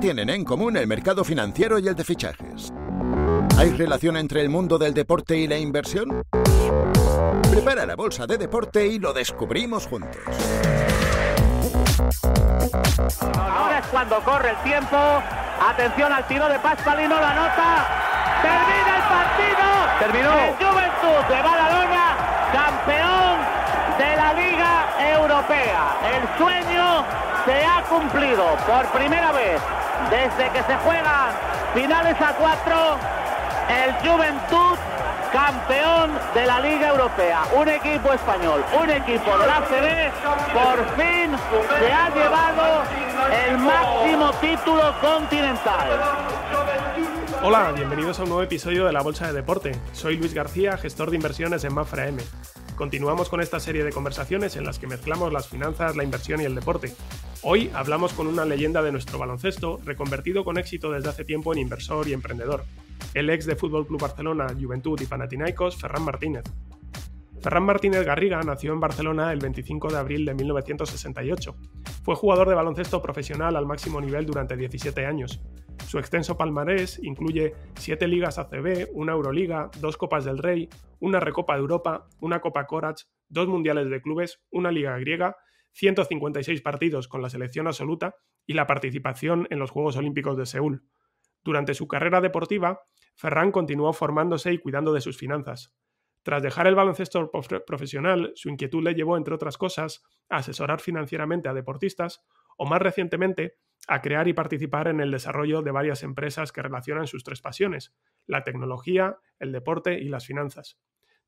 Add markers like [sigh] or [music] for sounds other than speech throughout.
tienen en común el mercado financiero y el de fichajes? ¿Hay relación entre el mundo del deporte y la inversión? Prepara la bolsa de deporte y lo descubrimos juntos. Ahora es cuando corre el tiempo. Atención al tiro de Pascualino, la nota. Termina el partido. Terminó. El Juventud de Badalona, campeón de la Liga Europea. El sueño se ha cumplido por primera vez desde que se juegan finales a cuatro el Juventud campeón de la Liga Europea, un equipo español, un equipo de la ACB, por fin se ha llevado el máximo título continental. Hola, bienvenidos a un nuevo episodio de La Bolsa de Deporte. Soy Luis García, gestor de inversiones en Mafra M. Continuamos con esta serie de conversaciones en las que mezclamos las finanzas, la inversión y el deporte. Hoy hablamos con una leyenda de nuestro baloncesto, reconvertido con éxito desde hace tiempo en inversor y emprendedor. El ex de Fútbol Club Barcelona, Juventud y Panathinaikos, Ferran Martínez. Ferran Martínez Garriga nació en Barcelona el 25 de abril de 1968. Fue jugador de baloncesto profesional al máximo nivel durante 17 años. Su extenso palmarés incluye 7 ligas ACB, una Euroliga, dos Copas del Rey, una Recopa de Europa, una Copa Corach, dos Mundiales de Clubes, una Liga Griega, 156 partidos con la selección absoluta y la participación en los Juegos Olímpicos de Seúl. Durante su carrera deportiva, Ferran continuó formándose y cuidando de sus finanzas. Tras dejar el baloncesto profesional, su inquietud le llevó, entre otras cosas, a asesorar financieramente a deportistas o más recientemente a crear y participar en el desarrollo de varias empresas que relacionan sus tres pasiones, la tecnología, el deporte y las finanzas.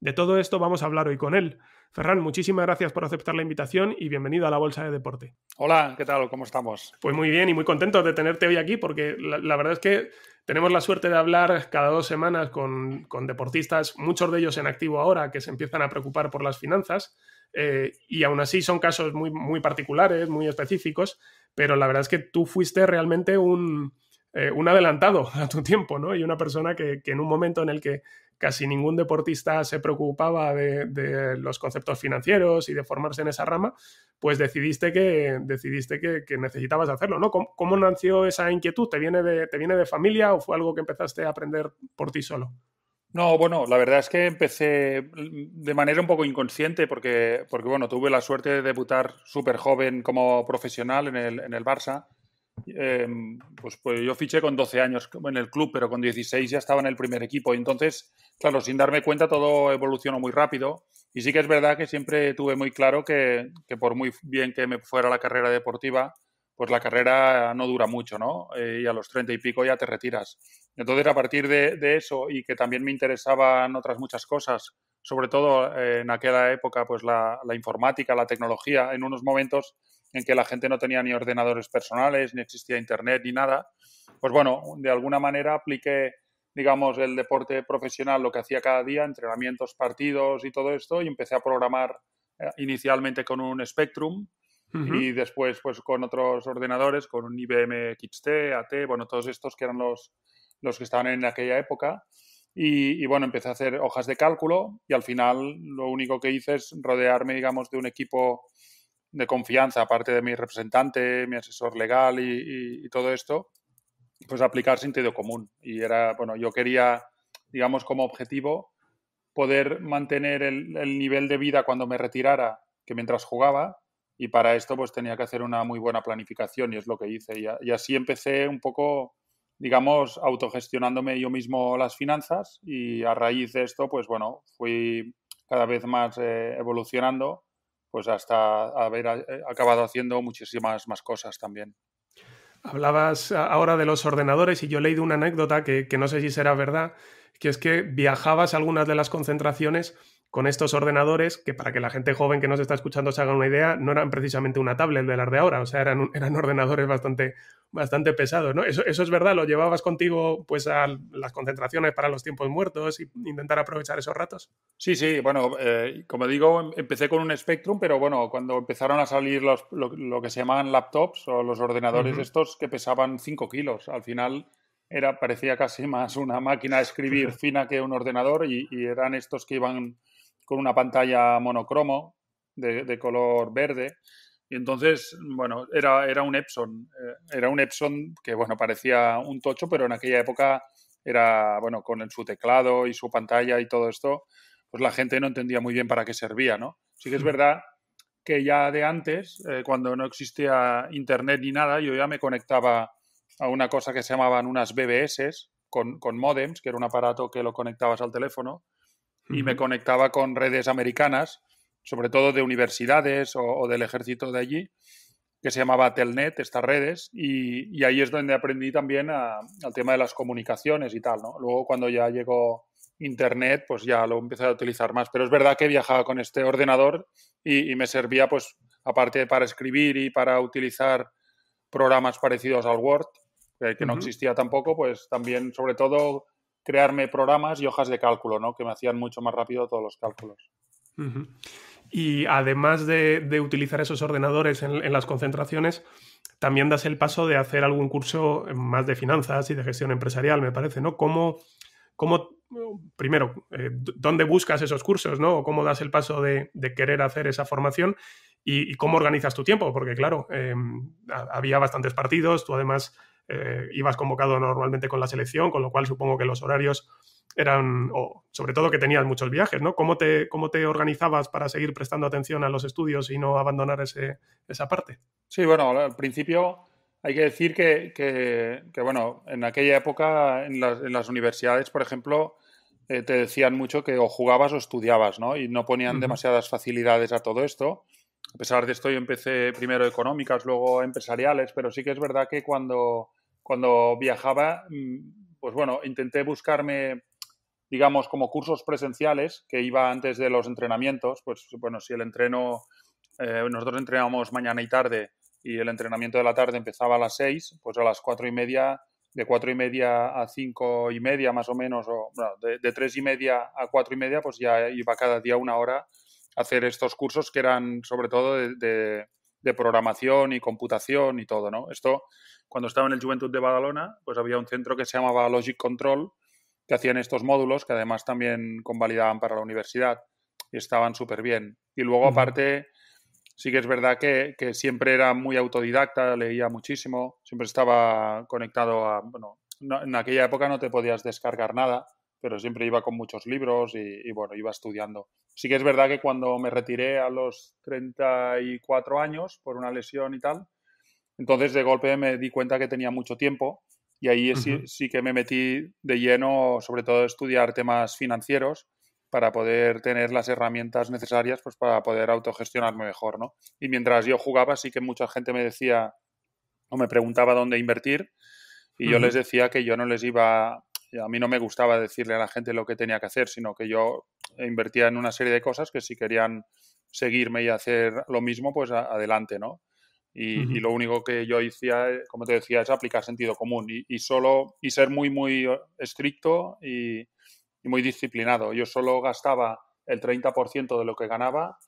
De todo esto vamos a hablar hoy con él. Ferran, muchísimas gracias por aceptar la invitación y bienvenido a la Bolsa de Deporte. Hola, ¿qué tal? ¿Cómo estamos? Pues muy bien y muy contento de tenerte hoy aquí porque la, verdad es que tenemos la suerte de hablar cada dos semanas con, con deportistas, muchos de ellos en activo ahora, que se empiezan a preocupar por las finanzas eh, y aún así son casos muy, muy particulares, muy específicos, pero la verdad es que tú fuiste realmente un, eh, adelantado [laughs] a tu tiempo, ¿no? Y una persona que, en un momento en el que casi ningún deportista se preocupaba de, los conceptos financieros y de formarse en esa rama, pues decidiste que, decidiste que, necesitabas hacerlo, ¿no? ¿Cómo, nació esa inquietud? ¿Te viene de familia o fue algo que empezaste a aprender por ti solo? No, bueno, la verdad es que empecé de manera un poco inconsciente porque, bueno, tuve la suerte de debutar súper joven como profesional en el, en Barça. Em, pues, pues, yo fiché con 12 años en el club, pero con 16 ya estaba en el primer equipo. Entonces, claro, sin darme cuenta todo evolucionó muy rápido. Y sí que es verdad que siempre tuve muy claro que, por muy bien que me fuera la carrera deportiva, pues la carrera no dura mucho, ¿no? Eh, y a los 30 y pico ya te retiras. Entonces, a partir de, eso y que también me interesaban otras muchas cosas, sobre todo eh, en aquella época, pues la, informática, la tecnología, en unos momentos en que la gente no tenía ni ordenadores personales, ni existía internet, ni nada, pues bueno, de alguna manera apliqué, digamos, el deporte profesional, lo que hacía cada día, entrenamientos, partidos y todo esto, y empecé a programar eh, inicialmente con un Spectrum, y después pues con otros ordenadores, con un IBM XT, AT, bueno, todos estos que eran los, los que estaban en aquella época. Y, bueno, empecé a hacer hojas de cálculo y al final lo único que hice es rodearme, digamos, de un equipo de confianza, aparte de mi representante, mi asesor legal y, todo esto, pues aplicar sentido común. Y era, bueno, yo quería, digamos, como objetivo poder mantener el, nivel de vida cuando me retirara que mientras jugaba y para esto pues tenía que hacer una muy buena planificación y es lo que hice y así empecé un poco digamos, autogestionándome yo mismo las finanzas y a raíz de esto, pues bueno, fui cada vez más eh, evolucionando, pues hasta haber eh, acabado haciendo muchísimas más cosas también. Hablabas eh, ahora de los ordenadores y yo he leído una anécdota que, que no sé si será verdad, que es que viajabas a algunas de las concentraciones con estos ordenadores, que para que la gente joven que nos está escuchando se haga una idea, no eran precisamente una tablet de las de ahora, o sea, eran, eran ordenadores bastante, bastante pesados, ¿no? Eso, es verdad, lo llevabas contigo pues a las concentraciones para los tiempos muertos y intentar aprovechar esos ratos. Sí, sí, bueno, eh, como digo, em, empecé con un Spectrum, pero bueno, cuando empezaron a salir los, lo, que se llamaban laptops o los ordenadores estos que pesaban 5 kilos, al final era, parecía casi más una máquina de escribir [laughs] fina que un ordenador y eran estos que iban con una pantalla monocromo de, color verde. Y entonces, bueno, era, era un Epson. Eh, era un Epson que, bueno, parecía un tocho, pero en aquella época era, bueno, con su teclado y su pantalla y todo esto, pues la gente no entendía muy bien para qué servía, ¿no? Sí que es verdad que ya de antes, eh, cuando no existía internet ni nada, yo ya me conectaba a una cosa que se llamaban unas BBS con, con modems, que era un aparato que lo conectabas al teléfono, y me conectaba con redes americanas, sobre todo de universidades o, del ejército de allí, que se llamaba Telnet, estas redes, y, ahí es donde aprendí también al tema de las comunicaciones y tal, ¿no? Luego cuando ya llegó Internet, pues ya lo empecé a utilizar más, pero es verdad que viajaba con este ordenador y, me servía, pues, aparte para escribir y para utilizar programas parecidos al Word, eh, que, no existía tampoco, pues también, sobre todo, crearme programas y hojas de cálculo, ¿no? Que me hacían mucho más rápido todos los cálculos. Y además de, utilizar esos ordenadores en, las concentraciones, también das el paso de hacer algún curso más de finanzas y de gestión empresarial, me parece, ¿no? ¿Cómo, cómo primero, eh, dónde buscas esos cursos, ¿no? cómo das el paso de, querer hacer esa formación y, cómo organizas tu tiempo, porque claro, em, había bastantes partidos, tú además eh, ibas convocado normalmente con la selección, con lo cual supongo que los horarios eran, o sobre todo que tenías muchos viajes, ¿no? ¿Cómo te, cómo te organizabas para seguir prestando atención a los estudios y no abandonar esa parte? Sí, bueno, al principio hay que decir que, bueno, en aquella época en las, en las universidades, por ejemplo, eh, te decían mucho que o jugabas o estudiabas, ¿no? Y no ponían demasiadas facilidades a todo esto. A pesar de esto, yo empecé primero económicas, luego empresariales, pero sí que es verdad que cuando cuando viajaba, mm, pues bueno, intenté buscarme, digamos, como cursos presenciales que iba antes de los entrenamientos. Pues bueno, si el entreno, eh, nosotros entrenábamos mañana y tarde y el entrenamiento de la tarde empezaba a las seis, pues a las cuatro y media, de cuatro y media a cinco y media más o menos, o bueno, de, tres y media a cuatro y media, pues ya iba cada día una hora a hacer estos cursos que eran sobre todo de de programación y computación y todo, ¿no? Esto, cuando estaba en el Juventud de Badalona, pues había un centro que se llamaba Logic Control, que hacían estos módulos, que además también convalidaban para la universidad y estaban súper bien. Y luego, aparte, sí que es verdad que, siempre era muy autodidacta, leía muchísimo, siempre estaba conectado a, bueno, en aquella época no te podías descargar nada, pero siempre iba con muchos libros y, bueno, iba estudiando. Sí que es verdad que cuando me retiré a los 34 años por una lesión y tal, entonces de golpe me di cuenta que tenía mucho tiempo y ahí sí, que me metí de lleno, sobre todo a estudiar temas financieros para poder tener las herramientas necesarias pues para poder autogestionarme mejor, ¿no? Y mientras yo jugaba sí que mucha gente me decía o me preguntaba dónde invertir y yo les decía que yo no les iba eh, a mí no me gustaba decirle a la gente lo que tenía que hacer, sino que yo invertía en una serie de cosas que si querían seguirme y hacer lo mismo, pues adelante, ¿no? Y, lo único que yo hacía, eh, como te decía, es aplicar sentido común y, solo y ser muy, muy eh, estricto y, muy disciplinado. Yo solo gastaba el 30% de lo que ganaba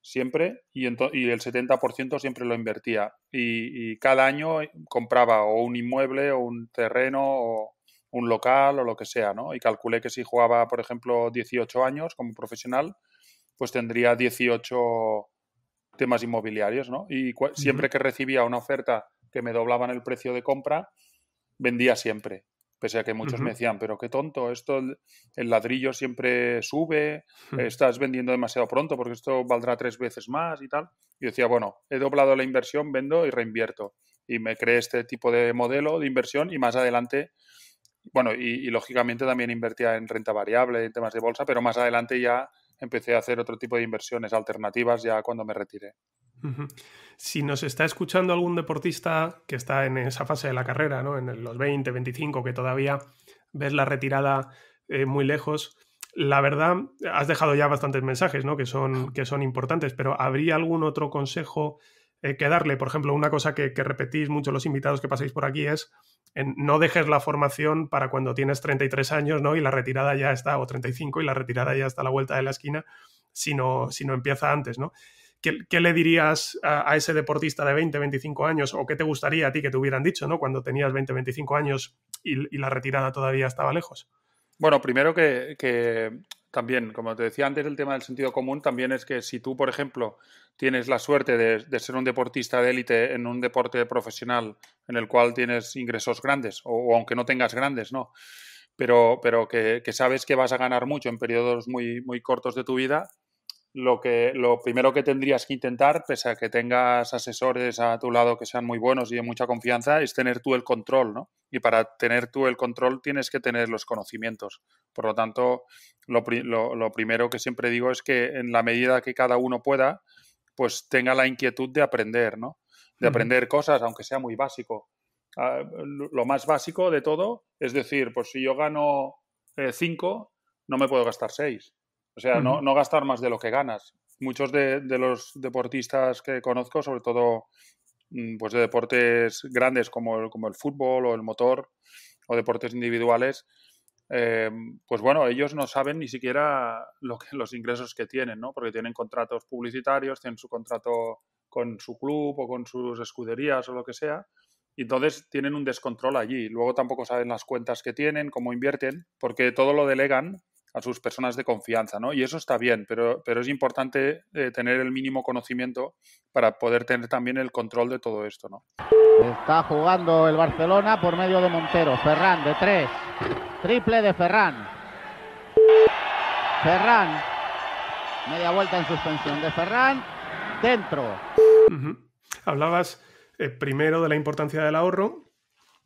siempre y, y el 70% siempre lo invertía. Y, y, cada año compraba o un inmueble o un terreno o, un local o lo que sea, ¿no? Y calculé que si jugaba, por ejemplo, 18 años como profesional, pues tendría 18 temas inmobiliarios, ¿no? Y siempre que recibía una oferta que me doblaban el precio de compra, vendía siempre. Pese a que muchos me decían, pero qué tonto, esto el ladrillo siempre sube, estás vendiendo demasiado pronto porque esto valdrá tres veces más y tal. Y decía, bueno, he doblado la inversión, vendo y reinvierto. Y me creé este tipo de modelo de inversión y más adelante bueno, y, lógicamente también invertía en renta variable, en temas de bolsa, pero más adelante ya empecé a hacer otro tipo de inversiones alternativas ya cuando me retiré. Si nos está escuchando algún deportista que está en esa fase de la carrera, ¿no? en los 20, 25, que todavía ves la retirada eh, muy lejos, la verdad, has dejado ya bastantes mensajes ¿no? que, son, que son importantes, pero ¿habría algún otro consejo eh, que darle? Por ejemplo, una cosa que, que repetís mucho los invitados que pasáis por aquí es no dejes la formación para cuando tienes 33 años, ¿no? Y la retirada ya está, o 35, y la retirada ya está a la vuelta de la esquina, sino, sino empieza antes, ¿no? ¿Qué, le dirías a, ese deportista de 20, 25 años o qué te gustaría a ti que te hubieran dicho ¿no? cuando tenías 20, 25 años y, la retirada todavía estaba lejos? Bueno, primero que, también, como te decía antes, el tema del sentido común también es que si tú, por ejemplo, tienes la suerte de, ser un deportista de élite en un deporte profesional en el cual tienes ingresos grandes, o, aunque no tengas grandes, ¿no? Pero, pero que, que, sabes que vas a ganar mucho en periodos muy, muy cortos de tu vida, lo, que, lo primero que tendrías que intentar, pese a que tengas asesores a tu lado que sean muy buenos y de mucha confianza, es tener tú el control, ¿no? Y para tener tú el control tienes que tener los conocimientos. Por lo tanto, lo, primero que siempre digo es que en la medida que cada uno pueda, pues tenga la inquietud de aprender, ¿no? De aprender cosas, aunque sea muy básico. Ah, lo más básico de todo es decir, pues si yo gano eh, cinco, no me puedo gastar seis o sea, no, gastar más de lo que ganas. Muchos de, los deportistas que conozco, sobre todo mm, pues de deportes grandes como el, como el fútbol o el motor o deportes individuales, eh, pues bueno, ellos no saben ni siquiera lo que, los ingresos que tienen, ¿no? Porque tienen contratos publicitarios, tienen su contrato con su club o con sus escuderías o lo que sea, y entonces tienen un descontrol allí. Luego tampoco saben las cuentas que tienen, cómo invierten, porque todo lo delegan a sus personas de confianza, ¿no? Y eso está bien, pero, pero es importante eh, tener el mínimo conocimiento para poder tener también el control de todo esto, ¿no? Está jugando el Barcelona por medio de Montero. Ferran de tres. Triple de Ferran. Ferran. Media vuelta en suspensión de Ferran. Dentro. Hablabas eh, primero de la importancia del ahorro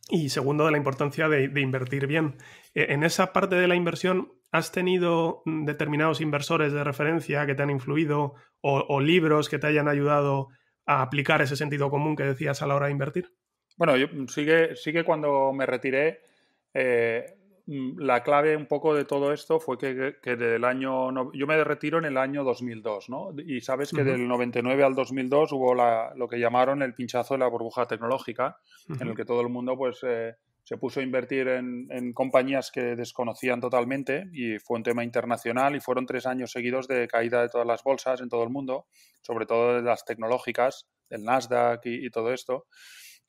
y segundo de la importancia de, invertir bien. E, en esa parte de la inversión ¿Has tenido determinados inversores de referencia que te han influido o, libros que te hayan ayudado a aplicar ese sentido común que decías a la hora de invertir? Bueno, yo mm, sigue. cuando me retiré, eh, mm, la clave un poco de todo esto fue que, del año... yo me retiro en el año 2002, ¿no? Y sabes que del 99 al 2002 hubo lo que llamaron el pinchazo de la burbuja tecnológica, en el que todo el mundo pues... Eh, se puso a invertir en, compañías que desconocían totalmente y fue un tema internacional y fueron tres años seguidos de caída de todas las bolsas en todo el mundo, sobre todo de las tecnológicas, del Nasdaq y, y todo esto.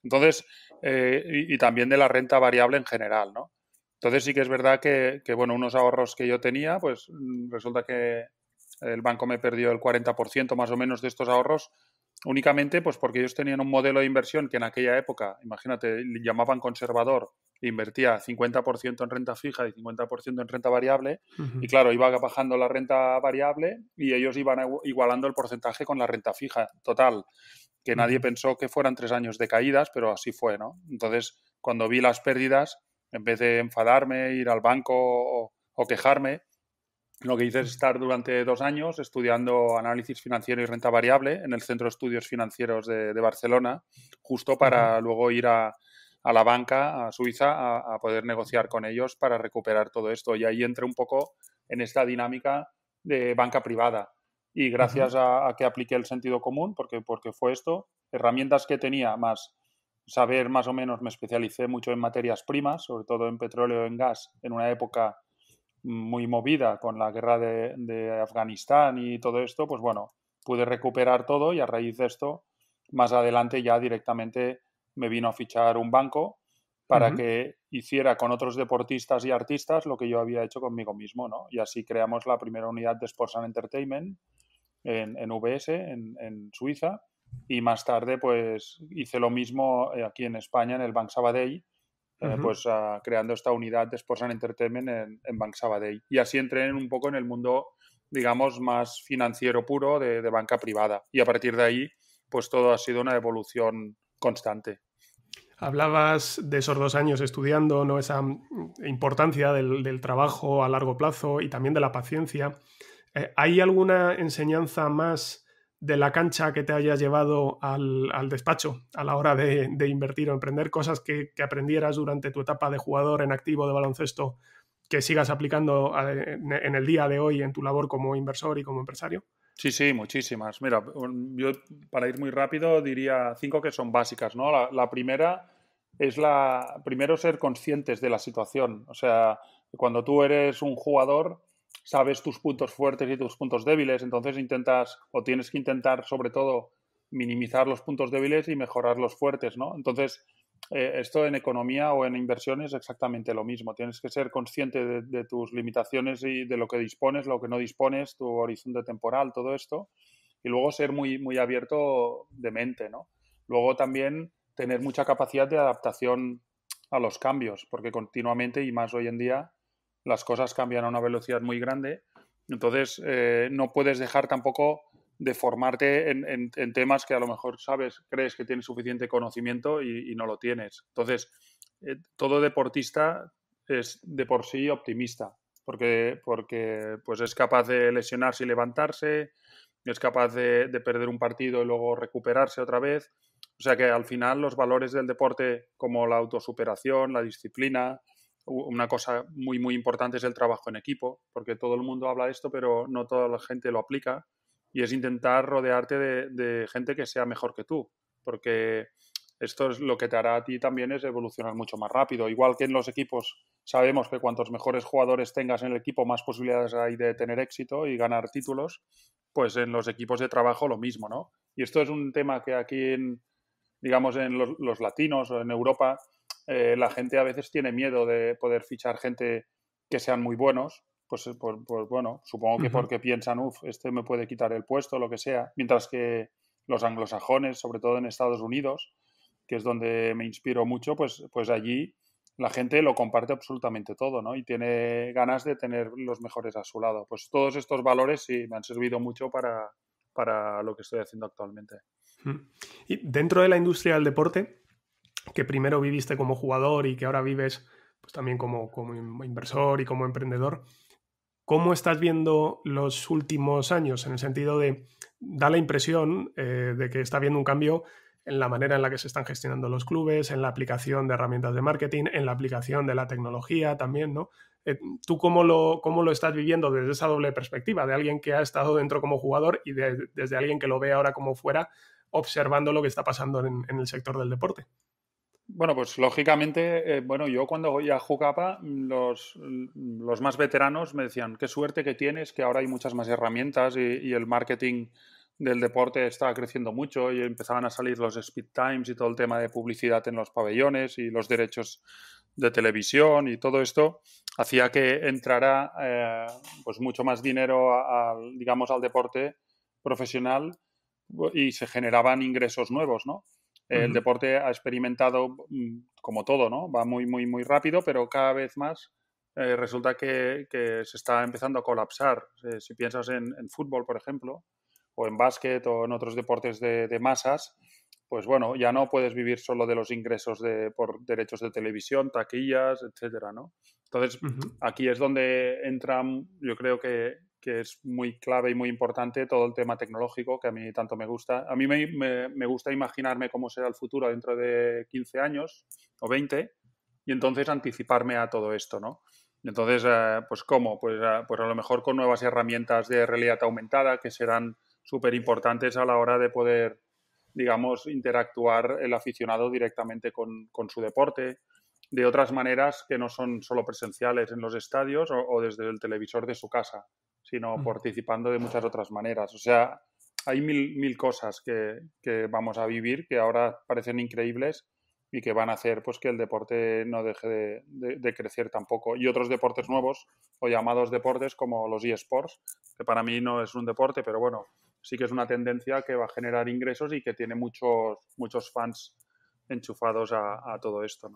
Entonces, eh, y, también de la renta variable en general, ¿no? Entonces sí que es verdad que, que bueno, unos ahorros que yo tenía, pues mm, resulta que el banco me perdió el 40% más o menos de estos ahorros únicamente pues porque ellos tenían un modelo de inversión que en aquella época, imagínate, llamaban conservador, e invertía 50% en renta fija y 50% en renta variable, y claro, iba bajando la renta variable y ellos iban igualando el porcentaje con la renta fija total, que nadie pensó que fueran tres años de caídas, pero así fue, ¿no? Entonces, cuando vi las pérdidas, en vez de enfadarme, ir al banco o quejarme, lo que hice es estar durante dos años estudiando análisis financiero y renta variable en el Centro de Estudios Financieros de, Barcelona, justo para luego ir a, la banca, a Suiza, a, poder negociar con ellos para recuperar todo esto. Y ahí entré un poco en esta dinámica de banca privada. Y gracias a, que apliqué el sentido común, porque, porque fue esto, herramientas que tenía más saber más o menos, me especialicé mucho en materias primas, sobre todo en petróleo, en gas, en una época muy movida con la guerra de, Afganistán y todo esto, pues bueno, pude recuperar todo y a raíz de esto, más adelante ya directamente me vino a fichar un banco para que hiciera con otros deportistas y artistas lo que yo había hecho conmigo mismo, ¿no? Y así creamos la primera unidad de Sports and Entertainment en, en VS, en, en, Suiza, y más tarde pues hice lo mismo eh, aquí en España, en el Bank Sabadell, eh, pues ah, creando esta unidad de Sports and Entertainment en, en, Bank Sabadell. Y así entré un poco en el mundo, digamos, más financiero puro de, banca privada. Y a partir de ahí, pues todo ha sido una evolución constante. Hablabas de esos dos años estudiando, ¿no? Esa mm, importancia del, del trabajo a largo plazo y también de la paciencia. Eh, ¿Hay alguna enseñanza más de la cancha que te hayas llevado al, despacho a la hora de, invertir o emprender, cosas que, aprendieras durante tu etapa de jugador en activo de baloncesto que sigas aplicando eh, en el día de hoy en tu labor como inversor y como empresario? Sí, sí, muchísimas. Mira, yo para ir muy rápido diría cinco que son básicas, ¿no? La, la primera es la, primero ser conscientes de la situación, o sea, cuando tú eres un jugador, sabes tus puntos fuertes y tus puntos débiles, entonces intentas o tienes que intentar sobre todo minimizar los puntos débiles y mejorar los fuertes, ¿no? Entonces, eh, esto en economía o en inversión es exactamente lo mismo. Tienes que ser consciente de, tus limitaciones y de lo que dispones, lo que no dispones, tu horizonte temporal, todo esto. Y luego ser muy, muy abierto de mente, ¿no? Luego también tener mucha capacidad de adaptación a los cambios, porque continuamente y más hoy en día las cosas cambian a una velocidad muy grande. Entonces, eh, no puedes dejar tampoco de formarte en, temas que a lo mejor sabes, crees que tienes suficiente conocimiento y, no lo tienes. Entonces, eh, todo deportista es de por sí optimista, porque, porque pues es capaz de lesionarse y levantarse, es capaz de, de perder un partido y luego recuperarse otra vez. O sea que al final los valores del deporte como la autosuperación, la disciplina, una cosa muy, muy importante es el trabajo en equipo, porque todo el mundo habla de esto, pero no toda la gente lo aplica. Y es intentar rodearte de, gente que sea mejor que tú, porque esto es lo que te hará a ti también es evolucionar mucho más rápido. Igual que en los equipos sabemos que cuantos mejores jugadores tengas en el equipo, más posibilidades hay de tener éxito y ganar títulos, pues en los equipos de trabajo lo mismo, ¿no? Y esto es un tema que aquí en, digamos, en los, los latinos o en Europa eh, la gente a veces tiene miedo de poder fichar gente que sean muy buenos, pues, eh, pues, bueno, supongo que porque piensan, uff, este me puede quitar el puesto, lo que sea, mientras que los anglosajones, sobre todo en Estados Unidos, que es donde me inspiro mucho, pues, pues allí la gente lo comparte absolutamente todo, ¿no? Y tiene ganas de tener los mejores a su lado. Pues todos estos valores sí me han servido mucho para, para lo que estoy haciendo actualmente. Y dentro de la industria del deporte, que primero viviste como jugador y que ahora vives pues, también como, inversor y como emprendedor, ¿cómo estás viendo los últimos años? En el sentido de, da la impresión eh, de que está habiendo un cambio en la manera en la que se están gestionando los clubes, en la aplicación de herramientas de marketing, en la aplicación de la tecnología también, ¿no? Eh, ¿Tú cómo lo, cómo lo estás viviendo desde esa doble perspectiva, de alguien que ha estado dentro como jugador y desde alguien que lo ve ahora como fuera, observando lo que está pasando en el sector del deporte? Bueno, pues lógicamente, eh, bueno, yo cuando voy a mm, los, mm, los, más veteranos me decían, qué suerte que tienes, que ahora hay muchas más herramientas y, el marketing del deporte estaba creciendo mucho y empezaban a salir los speed times y todo el tema de publicidad en los pabellones y los derechos de televisión y todo esto hacía que entrara eh, pues mucho más dinero digamos al deporte profesional y se generaban ingresos nuevos, ¿no? El deporte ha experimentado, mm, como todo, ¿no? Va muy, muy, muy rápido, pero cada vez más eh, resulta que, se está empezando a colapsar. Eh, si piensas en, fútbol, por ejemplo, o en básquet o en otros deportes de, masas, pues bueno, ya no puedes vivir solo de los ingresos por derechos de televisión, taquillas, etcétera, ¿no? Entonces, aquí es donde entran, yo creo que, que es muy clave y muy importante todo el tema tecnológico que a mí tanto me gusta. A mí me, gusta imaginarme cómo será el futuro dentro de 15 años o 20 y entonces anticiparme a todo esto, ¿no? Entonces, eh, pues cómo, pues, eh, pues, a lo mejor con nuevas herramientas de realidad aumentada que serán súper importantes a la hora de poder, digamos, interactuar el aficionado directamente con, su deporte, de otras maneras que no son solo presenciales en los estadios o desde el televisor de su casa sino participando de muchas otras maneras. O sea, hay mil, mil cosas que, vamos a vivir que ahora parecen increíbles y que van a hacer pues que el deporte no deje de, crecer tampoco. Y otros deportes nuevos o llamados deportes como los eSports, que para mí no es un deporte, pero bueno, sí que es una tendencia que va a generar ingresos y que tiene muchos, muchos fans enchufados a, todo esto.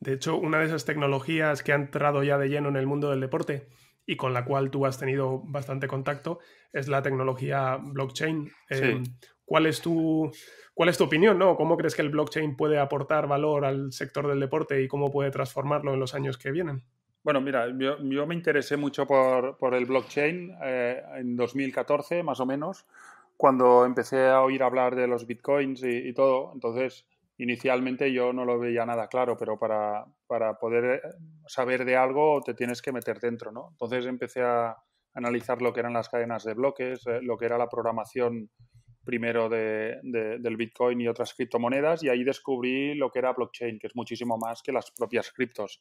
De hecho, una de esas tecnologías que ha entrado ya de lleno en el mundo del deporte y con la cual tú has tenido bastante contacto, es la tecnología blockchain. Eh, ¿cuál, es tu, ¿Cuál es tu opinión? ¿no? ¿Cómo crees que el blockchain puede aportar valor al sector del deporte y cómo puede transformarlo en los años que vienen? Bueno, mira, yo, me interesé mucho por, el blockchain eh, en 2014, más o menos, cuando empecé a oír hablar de los bitcoins y todo. Entonces, inicialmente yo no lo veía nada claro, pero para, para, poder saber de algo te tienes que meter dentro, ¿no? Entonces empecé a analizar lo que eran las cadenas de bloques, eh, lo que era la programación primero de, del Bitcoin y otras criptomonedas, y ahí descubrí lo que era blockchain, que es muchísimo más que las propias criptos.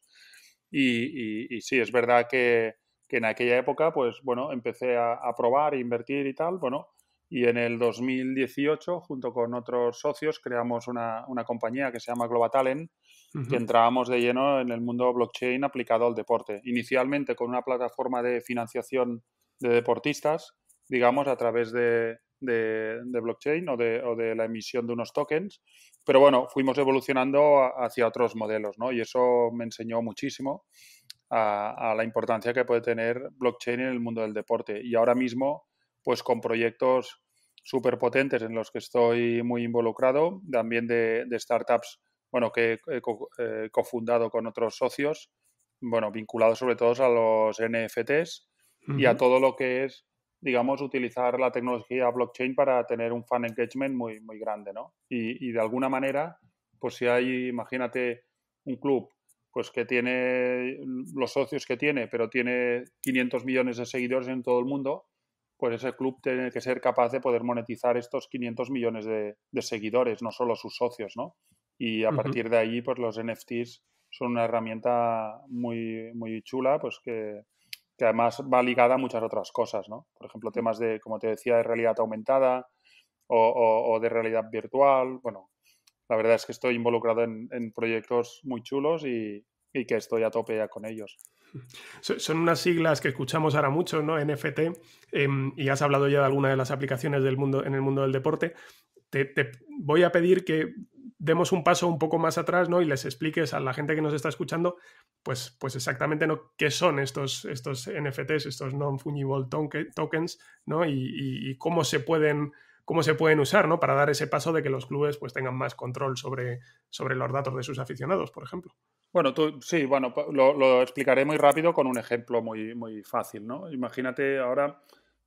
Y, y, sí, es verdad que, que, en aquella época, pues bueno, empecé a, probar, a e invertir y tal, bueno, y en el 2018, junto con otros socios, creamos una, una compañía que se llama Global Talent, que entrábamos de lleno en el mundo blockchain aplicado al deporte. Inicialmente con una plataforma de financiación de deportistas, digamos, a través de, de, de blockchain o de, o de, la emisión de unos tokens. Pero bueno, fuimos evolucionando hacia otros modelos, ¿no? Y eso me enseñó muchísimo a, a la importancia que puede tener blockchain en el mundo del deporte. Y ahora mismo pues con proyectos súper potentes en los que estoy muy involucrado, también de, startups, bueno, que he eh, cofundado con otros socios, bueno, vinculados sobre todo a los NFTs y a todo lo que es, digamos, utilizar la tecnología blockchain para tener un fan engagement muy, muy grande, ¿no? Y, de alguna manera, pues si hay, imagínate, un club pues que tiene los socios que tiene, pero tiene 500 millones de seguidores en todo el mundo, pues ese club tiene que ser capaz de poder monetizar estos 500 millones de, seguidores, no solo sus socios, ¿no? Y a partir de ahí, pues los NFTs son una herramienta muy, muy chula, pues que, además va ligada a muchas otras cosas, ¿no? Por ejemplo, temas de, como te decía, de realidad aumentada o, de realidad virtual. Bueno, la verdad es que estoy involucrado en, proyectos muy chulos y, y que estoy a tope ya con ellos. Son unas siglas que escuchamos ahora mucho, ¿no? NFT, em, y has hablado ya de alguna de las aplicaciones del mundo, en el mundo del deporte. Te, voy a pedir que demos un paso un poco más atrás, ¿no? Y les expliques a la gente que nos está escuchando, pues, pues exactamente ¿no? qué son estos, estos NFTs, estos non-fungible tokens, ¿no? y, cómo se pueden cómo se pueden usar, ¿no? Para dar ese paso de que los clubes pues tengan más control sobre, sobre los datos de sus aficionados, por ejemplo. Bueno, tú, sí, bueno, lo, explicaré muy rápido con un ejemplo muy, muy fácil, ¿no? Imagínate ahora,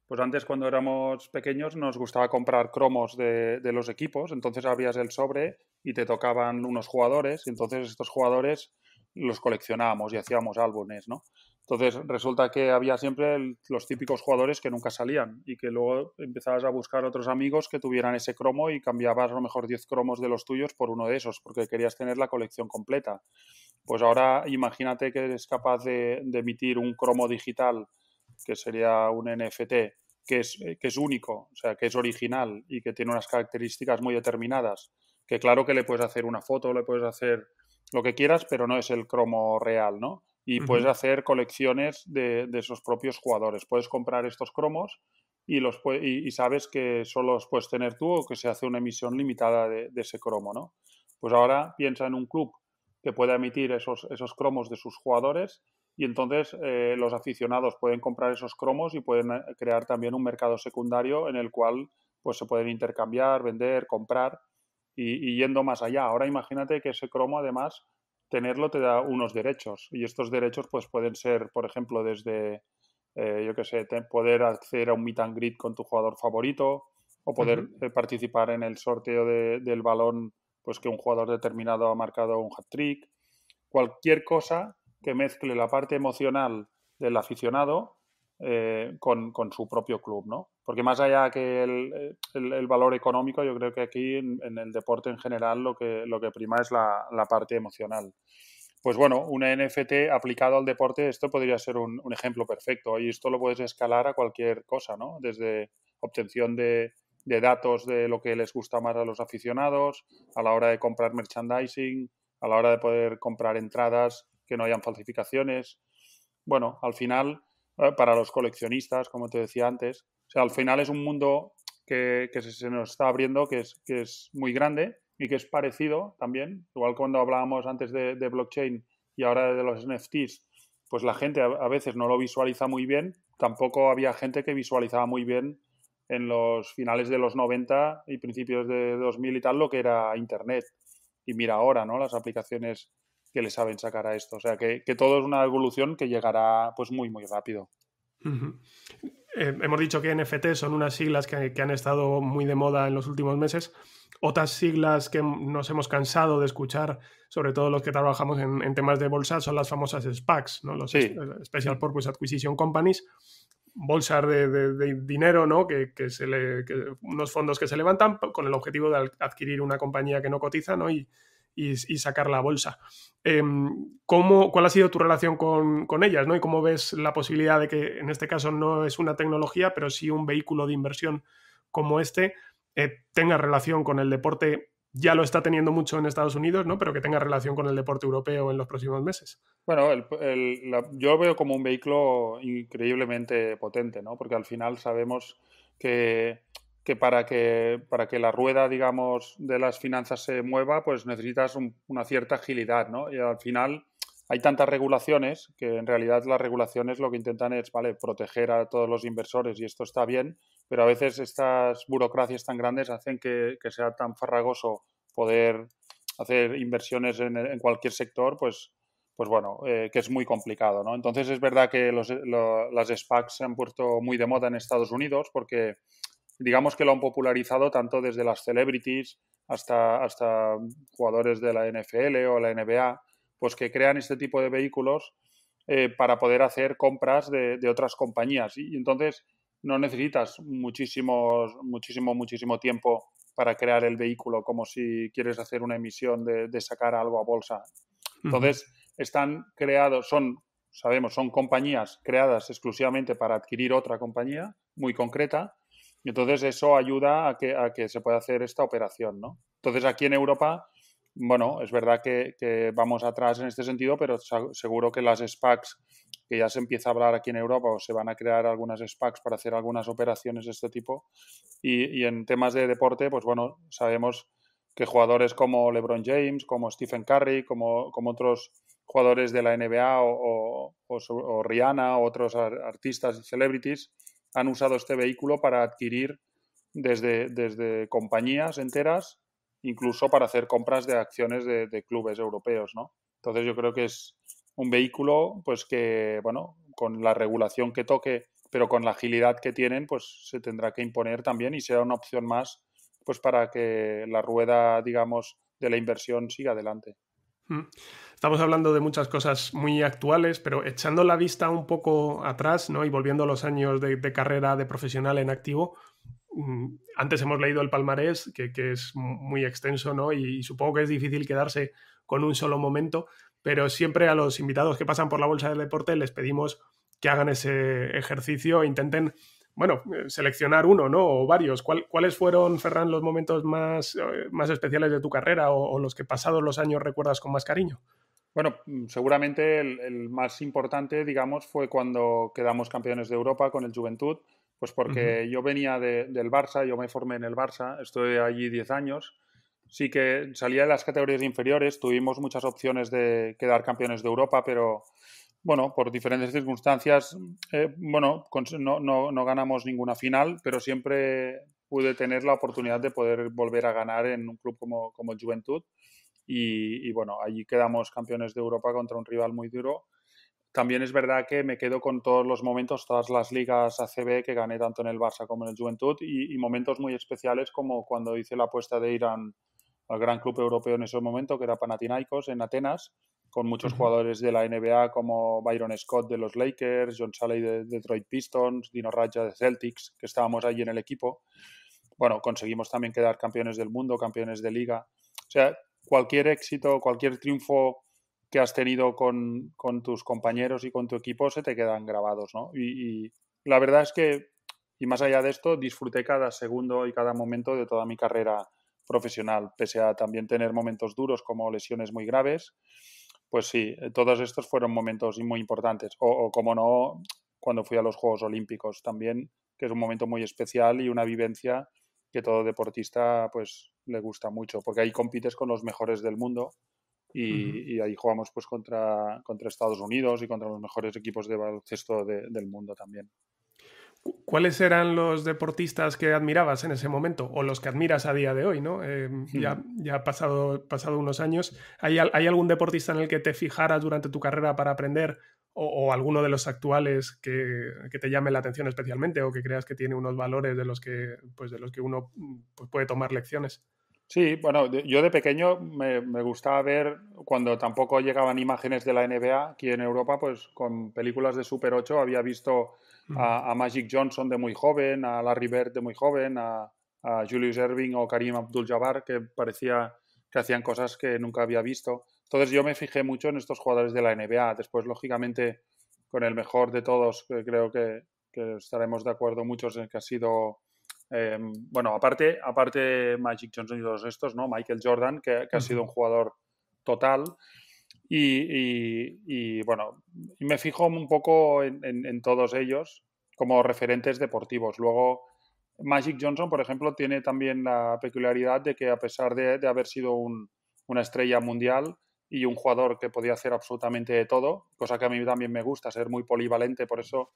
pues antes cuando éramos pequeños nos gustaba comprar cromos de, de los equipos, entonces abrías el sobre y te tocaban unos jugadores, y entonces estos jugadores los coleccionábamos y hacíamos álbumes, ¿no? Entonces resulta que había siempre los típicos jugadores que nunca salían y que luego empezabas a buscar otros amigos que tuvieran ese cromo y cambiabas a lo mejor 10 cromos de los tuyos por uno de esos porque querías tener la colección completa. Pues ahora imagínate que eres capaz de, emitir un cromo digital que sería un NFT que es, eh, que es único, o sea, que es original y que tiene unas características muy determinadas, que claro que le puedes hacer una foto, le puedes hacer lo que quieras, pero no es el cromo real, ¿no? y puedes hacer colecciones de, de, esos propios jugadores. Puedes comprar estos cromos y, los, y, sabes que solo los puedes tener tú o que se hace una emisión limitada de, ese cromo, ¿no? Pues ahora piensa en un club que pueda emitir esos, esos cromos de sus jugadores y entonces eh, los aficionados pueden comprar esos cromos y pueden eh, crear también un mercado secundario en el cual pues se pueden intercambiar, vender, comprar y yendo más allá. Ahora imagínate que ese cromo además tenerlo te da unos derechos y estos derechos pues pueden ser, por ejemplo, desde, eh, yo sé, poder acceder a un meet and greet con tu jugador favorito o poder eh, participar en el sorteo de, del balón pues que un jugador determinado ha marcado un hat-trick, cualquier cosa que mezcle la parte emocional del aficionado eh, con, con, su propio club, ¿no? porque más allá que el, el, valor económico, yo creo que aquí en, el deporte en general lo que, lo que prima es la, la parte emocional pues bueno, un NFT aplicado al deporte, esto podría ser un, un, ejemplo perfecto. Y esto lo puedes escalar a cualquier cosa, ¿no? Desde obtención de, de, datos de lo que les gusta más a los aficionados, a la hora de comprar merchandising, a la hora de poder comprar entradas que no hayan falsificaciones. Bueno, al final, eh, para los coleccionistas, como te decía antes, o sea, al final es un mundo que, se, nos está abriendo, que es, que es muy grande y que es parecido también, igual cuando hablábamos antes de, blockchain y ahora de los NFTs, pues la gente a, veces no lo visualiza muy bien, tampoco había gente que visualizaba muy bien en los finales de los 90 y principios de 2000 y tal lo que era Internet. Y mira ahora, ¿no? Las aplicaciones que le saben sacar a esto. O sea, que, todo es una evolución que llegará pues muy, muy rápido. Eh, hemos dicho que NFT son unas siglas que, han estado muy de moda en los últimos meses. Otras siglas que nos hemos cansado de escuchar, sobre todo los que trabajamos en, temas de bolsa, son las famosas SPACs, ¿no? los eh, Special Purpose Acquisition Companies, bolsas de, dinero, ¿no? que, se le, unos fondos que se levantan con el objetivo de adquirir una compañía que no cotiza ¿no? y, y, sacar la bolsa. Em, ¿Cuál ha sido tu relación con, ellas? ¿no? ¿Y cómo ves la posibilidad de que en este caso no es una tecnología, pero sí un vehículo de inversión como este eh, tenga relación con el deporte ya lo está teniendo mucho en Estados Unidos, ¿no? pero que tenga relación con el deporte europeo en los próximos meses. Bueno, yo veo como un vehículo increíblemente potente, ¿no? porque al final sabemos que que para que, para que la rueda, digamos, de las finanzas se mueva, pues necesitas una cierta agilidad, ¿no? Y al final hay tantas regulaciones que en realidad las regulaciones lo que intentan es, vale, proteger a todos los inversores y esto está bien, pero a veces estas burocracias tan grandes hacen que, que sea tan farragoso poder hacer inversiones en, cualquier sector, pues, pues bueno, eh, que es muy complicado, ¿no? Entonces es verdad que los, las SPACs se han puesto muy de moda en Estados Unidos porque digamos que lo han popularizado tanto desde las celebrities hasta, hasta jugadores de la NFL o la NBA, pues que crean este tipo de vehículos eh, para poder hacer compras de, otras compañías. Y, entonces no necesitas muchísimo, muchísimo, muchísimo tiempo para crear el vehículo, como si quieres hacer una emisión de, sacar algo a bolsa. Entonces, están creados, son, sabemos, son compañías creadas exclusivamente para adquirir otra compañía muy concreta entonces eso ayuda a que, se pueda hacer esta operación, ¿no? Entonces aquí en Europa, bueno, es verdad que, vamos atrás en este sentido, pero seguro que las SPACs, que ya se empieza a hablar aquí en Europa, o se van a crear algunas SPACs para hacer algunas operaciones de este tipo. Y, en temas de deporte, pues bueno, sabemos que jugadores como LeBron James, como Stephen Curry, como, otros jugadores de la NBA o, o Rihanna, otros artistas y celebrities, han usado este vehículo para adquirir desde, desde compañías enteras, incluso para hacer compras de acciones de, clubes europeos, ¿no? Entonces yo creo que es un vehículo, pues que, bueno, con la regulación que toque, pero con la agilidad que tienen, pues se tendrá que imponer también y será una opción más, pues para que la rueda, digamos, de la inversión siga adelante. Mm. Estamos hablando de muchas cosas muy actuales, pero echando la vista un poco atrás ¿no? y volviendo a los años de, carrera de profesional en activo, mm, antes hemos leído el palmarés, que, es muy extenso, ¿no? Y, y, supongo que es difícil quedarse con un solo momento, pero siempre a los invitados que pasan por la Bolsa del Deporte les pedimos que hagan ese ejercicio e intenten bueno, eh, seleccionar uno, ¿no? O varios. ¿Cuáles fueron, Ferran, los momentos más, eh, más especiales de tu carrera o, los que pasados los años recuerdas con más cariño? Bueno, mm, seguramente el, más importante, digamos, fue cuando quedamos campeones de Europa con el Juventud, pues porque yo venía del Barça, yo me formé en el Barça, estoy allí 10 años, sí que salía de las categorías inferiores, tuvimos muchas opciones de quedar campeones de Europa, pero bueno, por diferentes circunstancias, eh, bueno, no, ganamos ninguna final, pero siempre pude tener la oportunidad de poder volver a ganar en un club como, Juventud. Y, bueno, allí quedamos campeones de Europa contra un rival muy duro. También es verdad que me quedo con todos los momentos, todas las ligas ACB que gané tanto en el Barça como en el Juventud y, y momentos muy especiales como cuando hice la apuesta de ir al gran club europeo en ese momento, que era Panathinaikos en Atenas, con muchos jugadores de la NBA como Byron Scott de los Lakers, John Salley de Detroit Pistons, Dino Raja de Celtics, que estábamos allí en el equipo. Bueno, conseguimos también quedar campeones del mundo, campeones de liga. O sea, cualquier éxito, cualquier triunfo que has tenido con, tus compañeros y con tu equipo se te quedan grabados, ¿no? Y, y la verdad es que, y más allá de esto, disfruté cada segundo y cada momento de toda mi carrera profesional, pese a también tener momentos duros como lesiones muy graves pues sí, eh, todos estos fueron momentos muy importantes. O, como no, cuando fui a los Juegos Olímpicos también, que es un momento muy especial y una vivencia que todo deportista pues le gusta mucho, porque ahí compites con los mejores del mundo y, y ahí jugamos pues contra, contra Estados Unidos y contra los mejores equipos de baloncesto del mundo también. ¿Cuáles eran los deportistas que admirabas en ese momento o los que admiras a día de hoy? ¿no? Eh, ya, ya ha pasado, pasado unos años. ¿Hay, algún deportista en el que te fijaras durante tu carrera para aprender o, alguno de los actuales que, te llame la atención especialmente o que creas que tiene unos valores de los que, pues, de los que uno pues, puede tomar lecciones? Sí, bueno, yo de pequeño me, me, gustaba ver, cuando tampoco llegaban imágenes de la NBA, aquí en Europa, pues con películas de Super 8 había visto a, Magic Johnson de muy joven, a Larry Bird de muy joven, a, Julius Erving o Karim Abdul-Jabbar, que parecía que hacían cosas que nunca había visto. Entonces yo me fijé mucho en estos jugadores de la NBA. Después, lógicamente, con el mejor de todos, creo que, estaremos de acuerdo muchos en que ha sido, em, bueno, aparte, aparte Magic Johnson y todos estos, ¿no? Michael Jordan, que, ha sido un jugador total. Y, bueno, me fijo un poco en, todos ellos como referentes deportivos. Luego, Magic Johnson, por ejemplo, tiene también la peculiaridad de que a pesar de, haber sido una estrella mundial y un jugador que podía hacer absolutamente de todo, cosa que a mí también me gusta, ser muy polivalente, por eso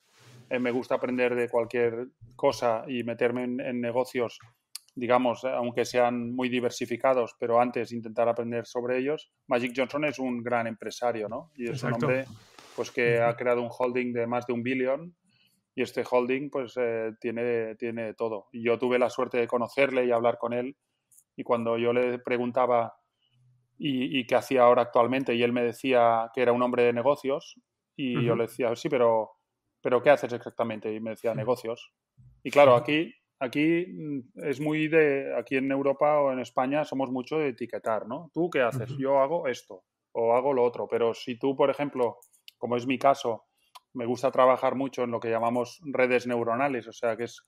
eh, me gusta aprender de cualquier cosa y meterme en negocios digamos, eh, aunque sean muy diversificados, pero antes intentar aprender sobre ellos. Magic Johnson es un gran empresario, ¿no? Y es un hombre pues, que ha creado un holding de más de un billón y este holding pues eh, tiene, tiene todo. yo tuve la suerte de conocerle y hablar con él y cuando yo le preguntaba y, qué hacía ahora actualmente y él me decía que era un hombre de negocios y yo le decía, sí, pero, pero ¿qué haces exactamente? Y me decía, negocios. Y claro, aquí aquí mm, es muy de, aquí en Europa o en España somos mucho de etiquetar, ¿no? Tú qué haces, yo hago esto o hago lo otro, pero si tú, por ejemplo, como es mi caso, me gusta trabajar mucho en lo que llamamos redes neuronales, o sea, que es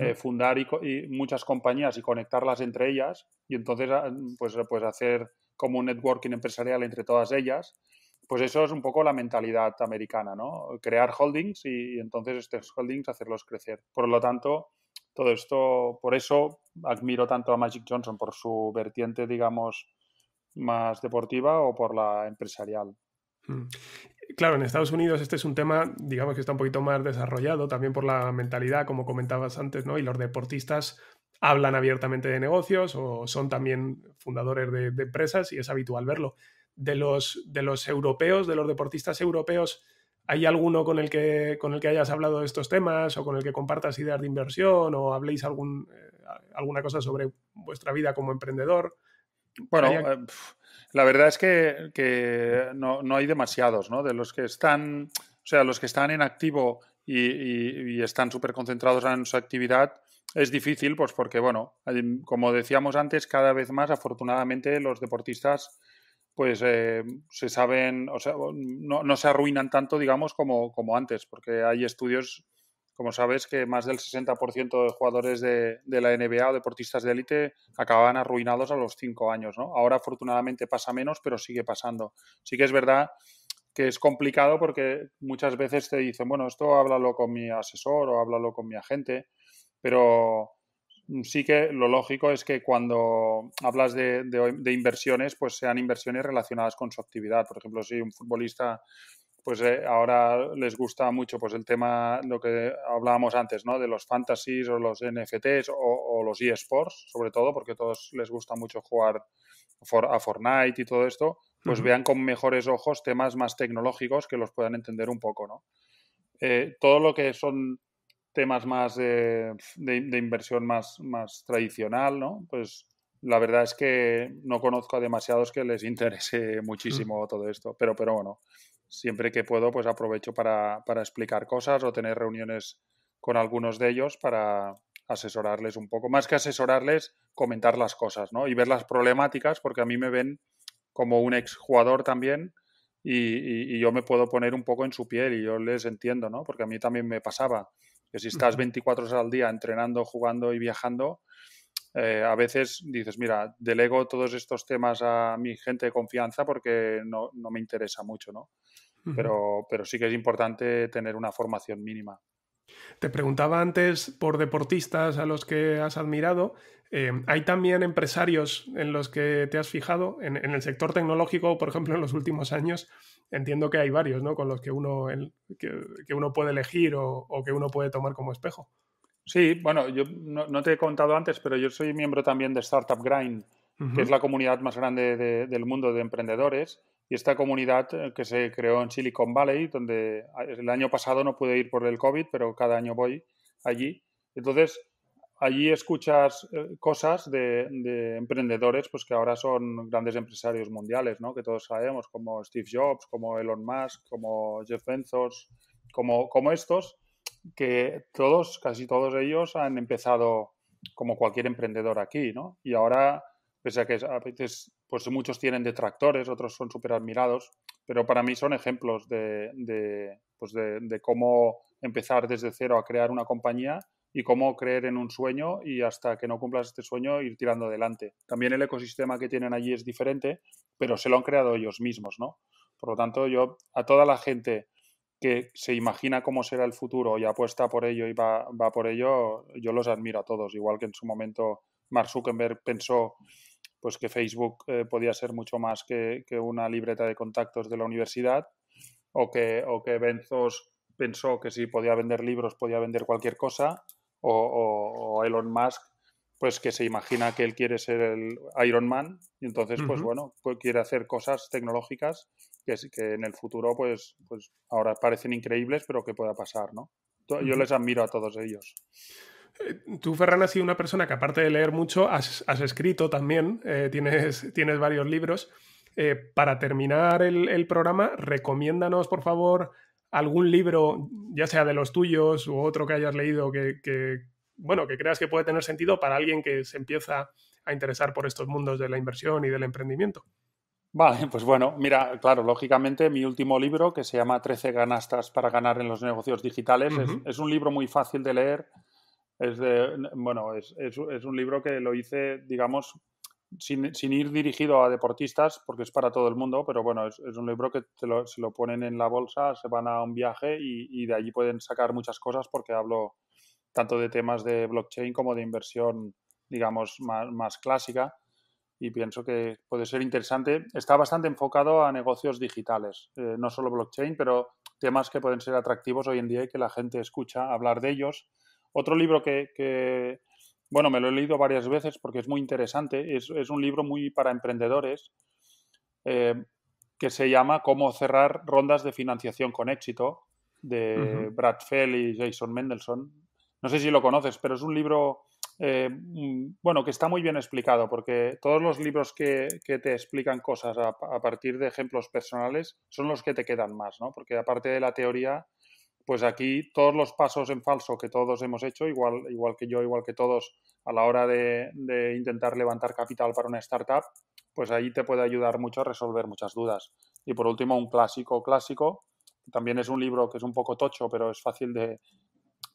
eh, fundar y, muchas compañías y conectarlas entre ellas y entonces ah, pues, pues hacer como un networking empresarial entre todas ellas, pues eso es un poco la mentalidad americana, ¿no? Crear holdings y entonces estos holdings hacerlos crecer. Por lo tanto, todo esto, por eso admiro tanto a Magic Johnson por su vertiente, digamos, más deportiva o por la empresarial. Mm. Claro, en Estados Unidos este es un tema, digamos que está un poquito más desarrollado también por la mentalidad, como comentabas antes, ¿no? Y los deportistas hablan abiertamente de negocios o son también fundadores de, de empresas y es habitual verlo. De los, de los europeos, de los deportistas europeos, ¿Hay alguno con el, que, con el que hayas hablado de estos temas o con el que compartas ideas de inversión o habléis eh, alguna cosa sobre vuestra vida como emprendedor? Bueno, eh, la verdad es que, no, hay demasiados, ¿no? De los que están, o sea, los que están en activo y, están súper concentrados en su actividad, es difícil, pues porque, bueno, como decíamos antes, cada vez más, afortunadamente, los deportistas pues eh, se saben, o sea, no, se arruinan tanto, digamos, como, como antes, porque hay estudios, como sabes, que más del 60% de jugadores de, la NBA o deportistas de élite acababan arruinados a los cinco años, ¿no? Ahora afortunadamente pasa menos, pero sigue pasando. Sí que es verdad que es complicado porque muchas veces te dicen, bueno, esto háblalo con mi asesor o háblalo con mi agente, pero Mm, sí que lo lógico es que cuando hablas de, inversiones, pues sean inversiones relacionadas con su actividad. Por ejemplo, si un futbolista, pues eh, ahora les gusta mucho pues el tema, lo que hablábamos antes, ¿no? De los fantasies o los NFTs o, los eSports, sobre todo, porque a todos les gusta mucho jugar a Fortnite y todo esto, pues vean con mejores ojos temas más tecnológicos que los puedan entender un poco, ¿no? Eh, todo lo que son temas más de, de, inversión más, más tradicional, ¿no? Pues la verdad es que no conozco a demasiados que les interese [laughs] mm. muchísimo todo esto, pero, pero bueno, siempre que puedo, pues aprovecho para, para explicar cosas o tener reuniones con algunos de ellos para asesorarles un poco. Más que asesorarles, comentar las cosas, ¿no? Y ver las problemáticas, porque a mí me ven como un exjugador también y, y, y yo me puedo poner un poco en su piel y yo les entiendo, ¿no? Porque a mí también me pasaba que si estás 24 horas al día entrenando, jugando y viajando, eh, a veces dices, mira, delego todos estos temas a mi gente de confianza porque no, me interesa mucho, ¿no? pero, pero sí que es importante tener una formación mínima. Te preguntaba antes por deportistas a los que has admirado. Eh, ¿Hay también empresarios en los que te has fijado? En, en, el sector tecnológico, por ejemplo, en los últimos años entiendo que hay varios, ¿no? Con los que uno, el, que, que, uno puede elegir o, o, que uno puede tomar como espejo. Sí, bueno, yo no, te he contado antes, pero yo soy miembro también de Startup Grind, que es la comunidad más grande del mundo de emprendedores. Y esta comunidad eh, que se creó en Silicon Valley, donde el año pasado no pude ir por el COVID, pero cada año voy allí. Entonces, allí escuchas eh, cosas de, emprendedores pues que ahora son grandes empresarios mundiales, ¿no? que todos sabemos, como Steve Jobs, como Elon Musk, como Jeff Bezos, como, como estos, que todos, casi todos ellos han empezado como cualquier emprendedor aquí, Y ahora, pese a que a veces pues muchos tienen detractores, otros son súper admirados, pero para mí son ejemplos pues, de, de cómo empezar desde cero a crear una compañía y cómo creer en un sueño y hasta que no cumplas este sueño ir tirando adelante. También el ecosistema que tienen allí es diferente, pero se lo han creado ellos mismos, ¿no? Por lo tanto, yo a toda la gente que se imagina cómo será el futuro y apuesta por ello y va, por ello, yo los admiro a todos, igual que en su momento Mark Zuckerberg pensó pues que Facebook eh, podía ser mucho más que, una libreta de contactos de la universidad o que, o que Benzos pensó que si podía vender libros podía vender cualquier cosa o, Elon Musk pues que se imagina que él quiere ser el Iron Man y entonces pues bueno pues quiere hacer cosas tecnológicas que, que en el futuro pues pues ahora parecen increíbles pero que pueda pasar no yo les admiro a todos ellos eh, Tú, Ferran, has sido una persona que aparte de leer mucho, has, escrito también, eh, tienes, [laughs] tienes varios libros. Eh, para terminar el, el, programa, recomiéndanos, por favor, algún libro, ya sea de los tuyos u otro que hayas leído que, bueno, que creas que puede tener sentido para alguien que se empieza a interesar por estos mundos de la inversión y del emprendimiento? Vale, pues bueno, mira, claro, lógicamente mi último libro, que se llama 13 ganastas para ganar en los negocios digitales, es, un libro muy fácil de leer. Es de, bueno, es un libro que lo hice, digamos, sin, sin, ir dirigido a deportistas, porque es para todo el mundo, pero bueno, es, un libro que te lo, se lo ponen en la bolsa, se van a un viaje y, y, de allí pueden sacar muchas cosas porque hablo tanto de temas de blockchain como de inversión, digamos, más, más clásica y pienso que puede ser interesante. Está bastante enfocado a negocios digitales, eh, no solo blockchain, pero temas que pueden ser atractivos hoy en día y que la gente escucha hablar de ellos. Otro libro que, que bueno, me lo he leído varias veces porque es muy interesante. Es, un libro muy para emprendedores eh, que se llama Cómo cerrar rondas de financiación con éxito, de Brad Fell y Jason Mendelssohn. No sé si lo conoces, pero es un libro eh, bueno, que está muy bien explicado, porque todos los libros que, te explican cosas a, a, partir de ejemplos personales son los que te quedan más, ¿no? Porque aparte de la teoría, pues aquí todos los pasos en falso que todos hemos hecho, igual, igual que yo, igual que todos, a la hora de, intentar levantar capital para una startup, pues ahí te puede ayudar mucho a resolver muchas dudas. Y por último, un clásico clásico, también es un libro que es un poco tocho, pero es fácil de,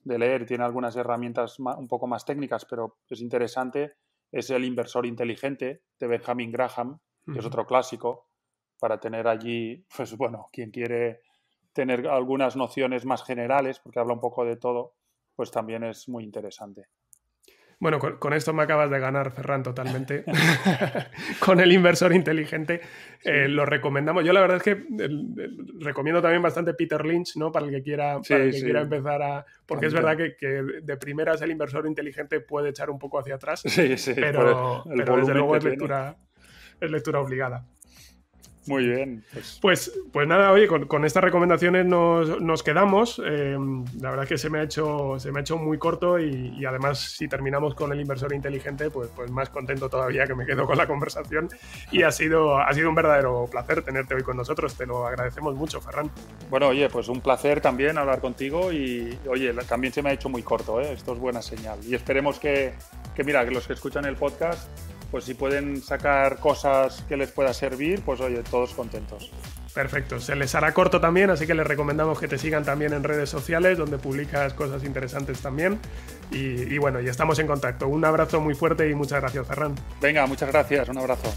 leer, tiene algunas herramientas un poco más técnicas, pero es interesante, es El inversor inteligente de Benjamin Graham, que es otro clásico, para tener allí, [laughs] pues bueno, quien quiere tener algunas nociones más generales, porque habla un poco de todo, pues también es muy interesante. Bueno, con, esto me acabas de ganar, Ferran, totalmente. [laughs] [laughs] con el inversor inteligente eh, lo recomendamos. Yo la verdad es que eh, eh, recomiendo también bastante Peter Lynch, ¿no? Para el que quiera, empezar a... Porque es verdad que, de primeras el inversor inteligente puede echar un poco hacia atrás, pero, desde luego lectura, es lectura obligada. Muy bien. Pues. pues, pues, nada, oye, con, con, estas recomendaciones nos, nos quedamos. Eh, la verdad es que se me ha hecho, se me ha hecho muy corto y, además si terminamos con el inversor inteligente, pues, pues más contento todavía que me quedo con la conversación. Y ha sido, ha sido un verdadero placer tenerte hoy con nosotros. Te lo agradecemos mucho, Ferran. Bueno, oye, pues un placer también hablar contigo y, oye, también se me ha hecho muy corto, ¿eh? esto es buena señal. Y esperemos que, que mira, que los que escuchan el podcast pues si pueden sacar cosas que les pueda servir, pues oye, todos contentos. Perfecto, se les hará corto también, así que les recomendamos que te sigan también en redes sociales, donde publicas cosas interesantes también. Y, bueno, y estamos en contacto. Un abrazo muy fuerte y muchas gracias, Ferran. Venga, muchas gracias, un abrazo.